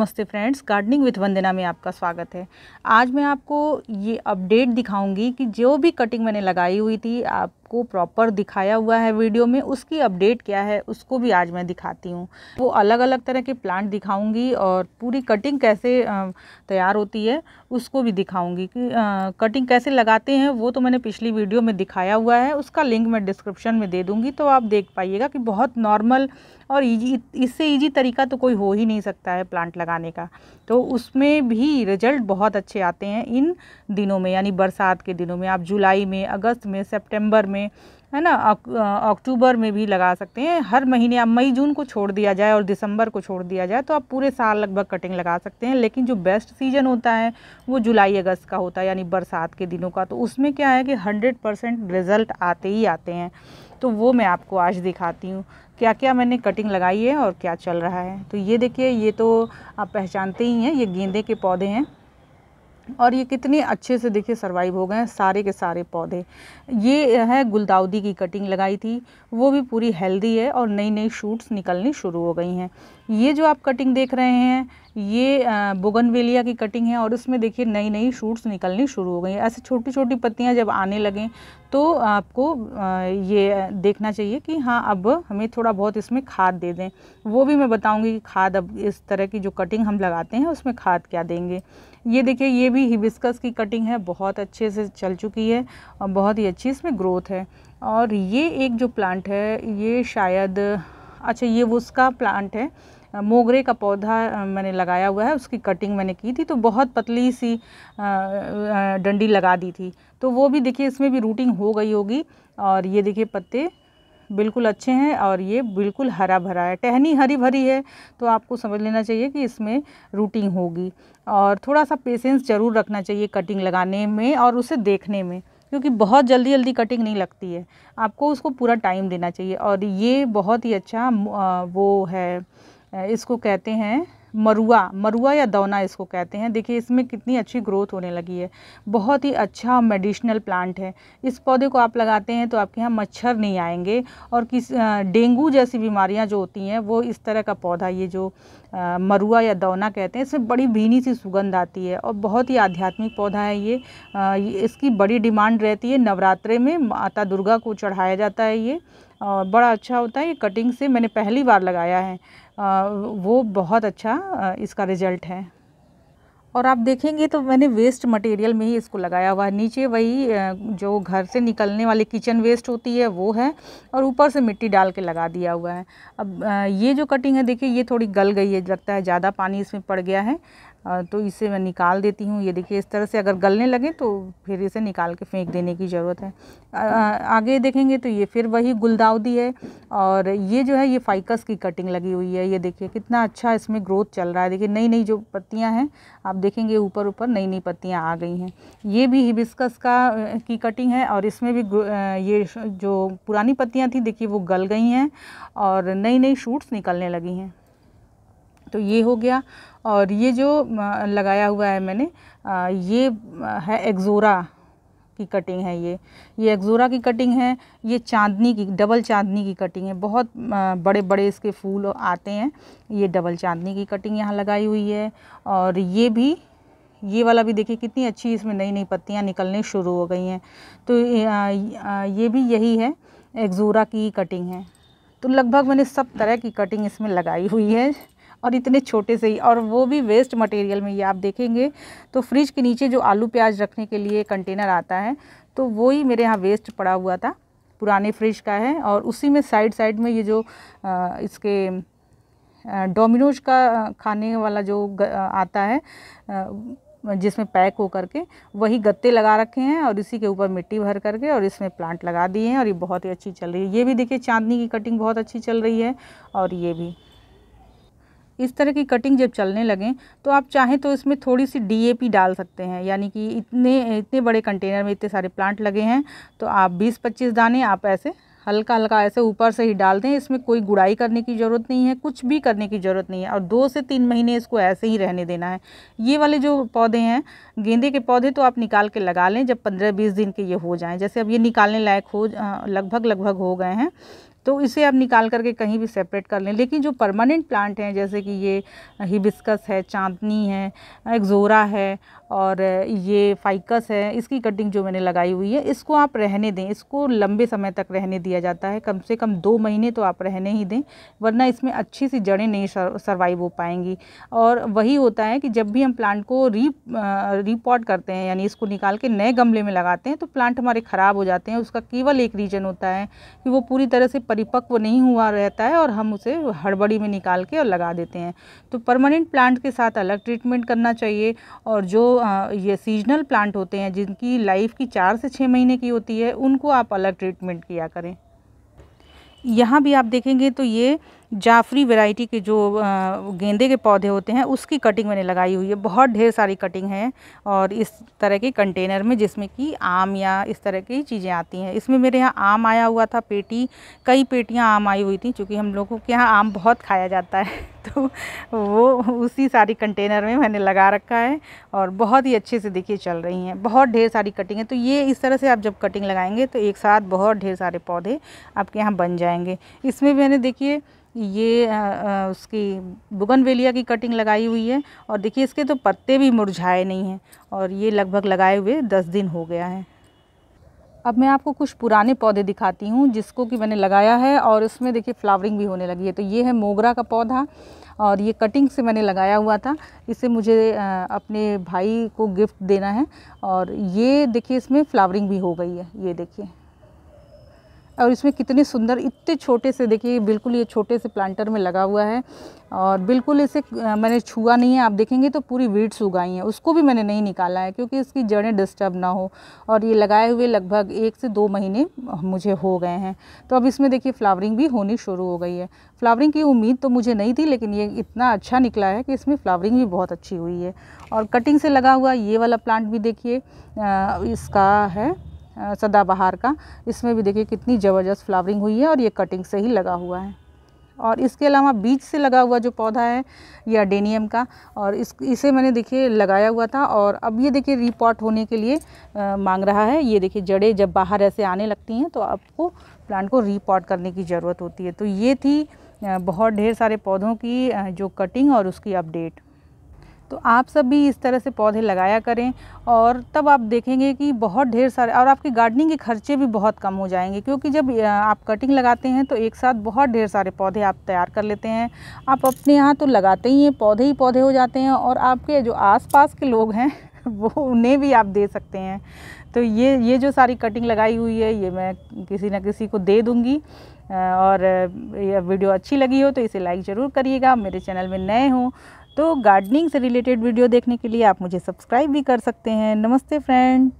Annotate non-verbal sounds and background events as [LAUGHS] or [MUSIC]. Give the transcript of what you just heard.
नमस्ते friends gardening with वंदना में आपका स्वागत है आज मैं आपको ये अपडेट दिखाऊंगी कि जो भी कटिंग मैंने लगाई हुई थी आप आपको प्रॉपर दिखाया हुआ है वीडियो में उसकी अपडेट क्या है उसको भी आज मैं दिखाती हूँ वो अलग अलग तरह के प्लांट दिखाऊँगी और पूरी कटिंग कैसे तैयार होती है उसको भी दिखाऊँगी कि कटिंग कैसे लगाते हैं वो तो मैंने पिछली वीडियो में दिखाया हुआ है उसका लिंक मैं डिस्क्रिप्शन में दे दूँगी तो आप देख पाइएगा कि बहुत नॉर्मल और ईजी इससे ईजी तरीका तो कोई हो ही नहीं सकता है प्लांट लगाने का तो उसमें भी रिजल्ट बहुत अच्छे आते हैं इन दिनों में यानी बरसात के दिनों में आप जुलाई में अगस्त में सेप्टेम्बर में में है ना अक्टूबर में भी लगा सकते हैं हर महीने अब मई जून को छोड़ दिया जाए और दिसंबर को छोड़ दिया जाए तो आप पूरे साल लगभग कटिंग लगा सकते हैं लेकिन जो बेस्ट सीजन होता है वो जुलाई अगस्त का होता है यानी बरसात के दिनों का तो उसमें क्या है कि हंड्रेड परसेंट रिज़ल्ट आते ही आते हैं तो वो मैं आपको आज दिखाती हूँ क्या क्या मैंने कटिंग लगाई है और क्या चल रहा है तो ये देखिए ये तो आप पहचानते ही हैं ये गेंदे के पौधे हैं और ये कितने अच्छे से देखिए सर्वाइव हो गए हैं सारे के सारे पौधे ये है गुलदाउदी की कटिंग लगाई थी वो भी पूरी हेल्दी है और नई नई शूट्स निकलनी शुरू हो गई हैं ये जो आप कटिंग देख रहे हैं ये बोगनवेलिया की कटिंग है और उसमें देखिए नई नई शूट्स निकलनी शुरू हो गई हैं ऐसे छोटी छोटी पत्तियाँ जब आने लगें तो आपको ये देखना चाहिए कि हाँ अब हमें थोड़ा बहुत इसमें खाद दे दें वो भी मैं बताऊंगी कि खाद अब इस तरह की जो कटिंग हम लगाते हैं उसमें खाद क्या देंगे ये देखिए ये भी हिबिस्कस की कटिंग है बहुत अच्छे से चल चुकी है और बहुत ही अच्छी इसमें ग्रोथ है और ये एक जो प्लांट है ये शायद अच्छा ये उसका प्लांट है मोगरे का पौधा मैंने लगाया हुआ है उसकी कटिंग मैंने की थी तो बहुत पतली सी डंडी लगा दी थी तो वो भी देखिए इसमें भी रूटिंग हो गई होगी और ये देखिए पत्ते बिल्कुल अच्छे हैं और ये बिल्कुल हरा भरा है टहनी हरी भरी है तो आपको समझ लेना चाहिए कि इसमें रूटिंग होगी और थोड़ा सा पेशेंस ज़रूर रखना चाहिए कटिंग लगाने में और उसे देखने में क्योंकि बहुत जल्दी जल्दी कटिंग नहीं लगती है आपको उसको पूरा टाइम देना चाहिए और ये बहुत ही अच्छा वो है इसको कहते हैं मरुआ मरुआ या दौना इसको कहते हैं देखिए इसमें कितनी अच्छी ग्रोथ होने लगी है बहुत ही अच्छा मेडिसिनल प्लांट है इस पौधे को आप लगाते हैं तो आपके यहाँ मच्छर नहीं आएंगे और किस डेंगू जैसी बीमारियाँ जो होती हैं वो इस तरह का पौधा ये जो आ, मरुआ या दौना कहते हैं इसमें बड़ी भीनी सी सुगंध आती है और बहुत ही आध्यात्मिक पौधा है ये, आ, ये इसकी बड़ी डिमांड रहती है नवरात्रे में माता दुर्गा को चढ़ाया जाता है ये और बड़ा अच्छा होता है ये कटिंग से मैंने पहली बार लगाया है वो बहुत अच्छा इसका रिज़ल्ट है और आप देखेंगे तो मैंने वेस्ट मटेरियल में ही इसको लगाया हुआ है नीचे वही जो घर से निकलने वाली किचन वेस्ट होती है वो है और ऊपर से मिट्टी डाल के लगा दिया हुआ है अब ये जो कटिंग है देखिए ये थोड़ी गल गई है लगता है ज़्यादा पानी इसमें पड़ गया है तो इसे मैं निकाल देती हूँ ये देखिए इस तरह से अगर गलने लगे तो फिर इसे निकाल के फेंक देने की ज़रूरत है आगे देखेंगे तो ये फिर वही गुलदाउदी है और ये जो है ये फाइकस की कटिंग लगी हुई है ये देखिए कितना अच्छा इसमें ग्रोथ चल रहा है देखिए नई नई जो पत्तियाँ हैं आप देखेंगे ऊपर ऊपर नई नई पत्तियाँ आ गई हैं ये भी हिबिस्कस का की कटिंग है और इसमें भी ये जो पुरानी पत्तियाँ थी देखिए वो गल गई हैं और नई नई शूट्स निकलने लगी हैं तो ये हो गया और ये जो लगाया हुआ है मैंने ये है एक्जोरा की कटिंग है ये ये एक्जोरा की कटिंग है ये चांदनी की डबल चांदनी की कटिंग है बहुत बड़े बड़े इसके फूल आते हैं ये डबल चांदनी की कटिंग यहाँ लगाई हुई है और ये भी ये वाला भी देखिए कितनी अच्छी इसमें नई नई पत्तियाँ निकलने शुरू हो गई हैं तो ये भी यही है एक्जोरा की कटिंग है तो लगभग मैंने सब तरह की कटिंग इसमें लगाई हुई है और इतने छोटे से ही और वो भी वेस्ट मटेरियल में ये आप देखेंगे तो फ्रिज के नीचे जो आलू प्याज रखने के लिए कंटेनर आता है तो वो ही मेरे यहाँ वेस्ट पड़ा हुआ था पुराने फ्रिज का है और उसी में साइड साइड में ये जो आ, इसके डोमिनोज का खाने वाला जो ग, आता है जिसमें पैक हो करके वही गत्ते लगा रखे हैं और इसी के ऊपर मिट्टी भर करके और इसमें प्लांट लगा दिए हैं और ये बहुत ही अच्छी चल रही है ये भी देखिए चांदनी की कटिंग बहुत अच्छी चल रही है और ये भी इस तरह की कटिंग जब चलने लगें तो आप चाहें तो इसमें थोड़ी सी डीएपी डाल सकते हैं यानी कि इतने इतने बड़े कंटेनर में इतने सारे प्लांट लगे हैं तो आप बीस पच्चीस दाने आप ऐसे हल्का हल्का ऐसे ऊपर से ही डाल दें इसमें कोई गुड़ाई करने की ज़रूरत नहीं है कुछ भी करने की ज़रूरत नहीं है और दो से तीन महीने इसको ऐसे ही रहने देना है ये वाले जो पौधे हैं गेंदे के पौधे तो आप निकाल के लगा लें जब पंद्रह बीस दिन के ये हो जाएं जैसे अब ये निकालने लायक हो लगभग लगभग हो गए हैं तो इसे आप निकाल करके कहीं भी सेपरेट कर लें लेकिन जो परमानेंट प्लांट हैं जैसे कि ये हिबिस्कस है चांदनी है एक्जोरा है और ये फाइकस है इसकी कटिंग जो मैंने लगाई हुई है इसको आप रहने दें इसको लंबे समय तक रहने दिया जाता है कम से कम दो महीने तो आप रहने ही दें वरना इसमें अच्छी सी जड़ें नहीं सर्वाइव हो पाएंगी और वही होता है कि जब भी हम प्लांट को री रिपॉट करते हैं यानी इसको निकाल के नए गमले में लगाते हैं तो प्लांट हमारे ख़राब हो जाते हैं उसका केवल एक रीज़न होता है कि वो पूरी तरह से परिपक्व नहीं हुआ रहता है और हम उसे हड़बड़ी में निकाल के और लगा देते हैं तो परमानेंट प्लांट के साथ अलग ट्रीटमेंट करना चाहिए और जो ये सीजनल प्लांट होते हैं जिनकी लाइफ की चार से छः महीने की होती है उनको आप अलग ट्रीटमेंट किया करें यहाँ भी आप देखेंगे तो ये जाफरी वैरायटी के जो गेंदे के पौधे होते हैं उसकी कटिंग मैंने लगाई हुई है बहुत ढेर सारी कटिंग है और इस तरह के कंटेनर में जिसमें कि आम या इस तरह की चीज़ें आती हैं इसमें मेरे यहाँ आम आया हुआ था पेटी कई पेटियाँ आम आई हुई थी चूँकि हम लोगों के यहाँ आम बहुत खाया जाता है [LAUGHS] तो वो उसी सारी कंटेनर में मैंने लगा रखा है और बहुत ही अच्छे से देखिए चल रही हैं बहुत ढेर सारी कटिंग है तो ये इस तरह से आप जब कटिंग लगाएंगे तो एक साथ बहुत ढेर सारे पौधे आपके यहाँ बन जाएंगे इसमें मैंने देखिए ये आ, उसकी बुगनवेलिया की कटिंग लगाई हुई है और देखिए इसके तो पत्ते भी मुरझाए नहीं हैं और ये लगभग लगाए हुए दस दिन हो गया है अब मैं आपको कुछ पुराने पौधे दिखाती हूँ जिसको कि मैंने लगाया है और उसमें देखिए फ्लावरिंग भी होने लगी है तो ये है मोगरा का पौधा और ये कटिंग से मैंने लगाया हुआ था इसे मुझे अपने भाई को गिफ्ट देना है और ये देखिए इसमें फ्लावरिंग भी हो गई है ये देखिए और इसमें कितने सुंदर इतने छोटे से देखिए बिल्कुल ये छोटे से प्लांटर में लगा हुआ है और बिल्कुल इसे मैंने छुआ नहीं है आप देखेंगे तो पूरी वीड्स उगाई हैं उसको भी मैंने नहीं निकाला है क्योंकि इसकी जड़ें डिस्टर्ब ना हो और ये लगाए हुए लगभग एक से दो महीने मुझे हो गए हैं तो अब इसमें देखिए फ्लावरिंग भी होनी शुरू हो गई है फ्लावरिंग की उम्मीद तो मुझे नहीं थी लेकिन ये इतना अच्छा निकला है कि इसमें फ्लावरिंग भी बहुत अच्छी हुई है और कटिंग से लगा हुआ ये वाला प्लांट भी देखिए इसका है सदाबहार का इसमें भी देखिए कितनी ज़बरदस्त फ्लावरिंग हुई है और ये कटिंग से ही लगा हुआ है और इसके अलावा बीज से लगा हुआ जो पौधा है ये अडेनियम का और इस इसे मैंने देखिए लगाया हुआ था और अब ये देखिए रीपॉट होने के लिए आ, मांग रहा है ये देखिए जड़ें जब बाहर ऐसे आने लगती हैं तो आपको प्लांट को रीपॉट करने की ज़रूरत होती है तो ये थी बहुत ढेर सारे पौधों की जो कटिंग और उसकी अपडेट तो आप सब भी इस तरह से पौधे लगाया करें और तब आप देखेंगे कि बहुत ढेर सारे और आपके गार्डनिंग के खर्चे भी बहुत कम हो जाएंगे क्योंकि जब आप कटिंग लगाते हैं तो एक साथ बहुत ढेर सारे पौधे आप तैयार कर लेते हैं आप अपने यहाँ तो लगाते ही हैं पौधे ही पौधे हो जाते हैं और आपके जो आस के लोग हैं [LAUGHS] वो उन्हें भी आप दे सकते हैं तो ये ये जो सारी कटिंग लगाई हुई है ये मैं किसी ना किसी को दे दूँगी और ये वीडियो अच्छी लगी हो तो इसे लाइक ज़रूर करिएगा मेरे चैनल में नए हों तो गार्डनिंग से रिलेटेड वीडियो देखने के लिए आप मुझे सब्सक्राइब भी कर सकते हैं नमस्ते फ्रेंड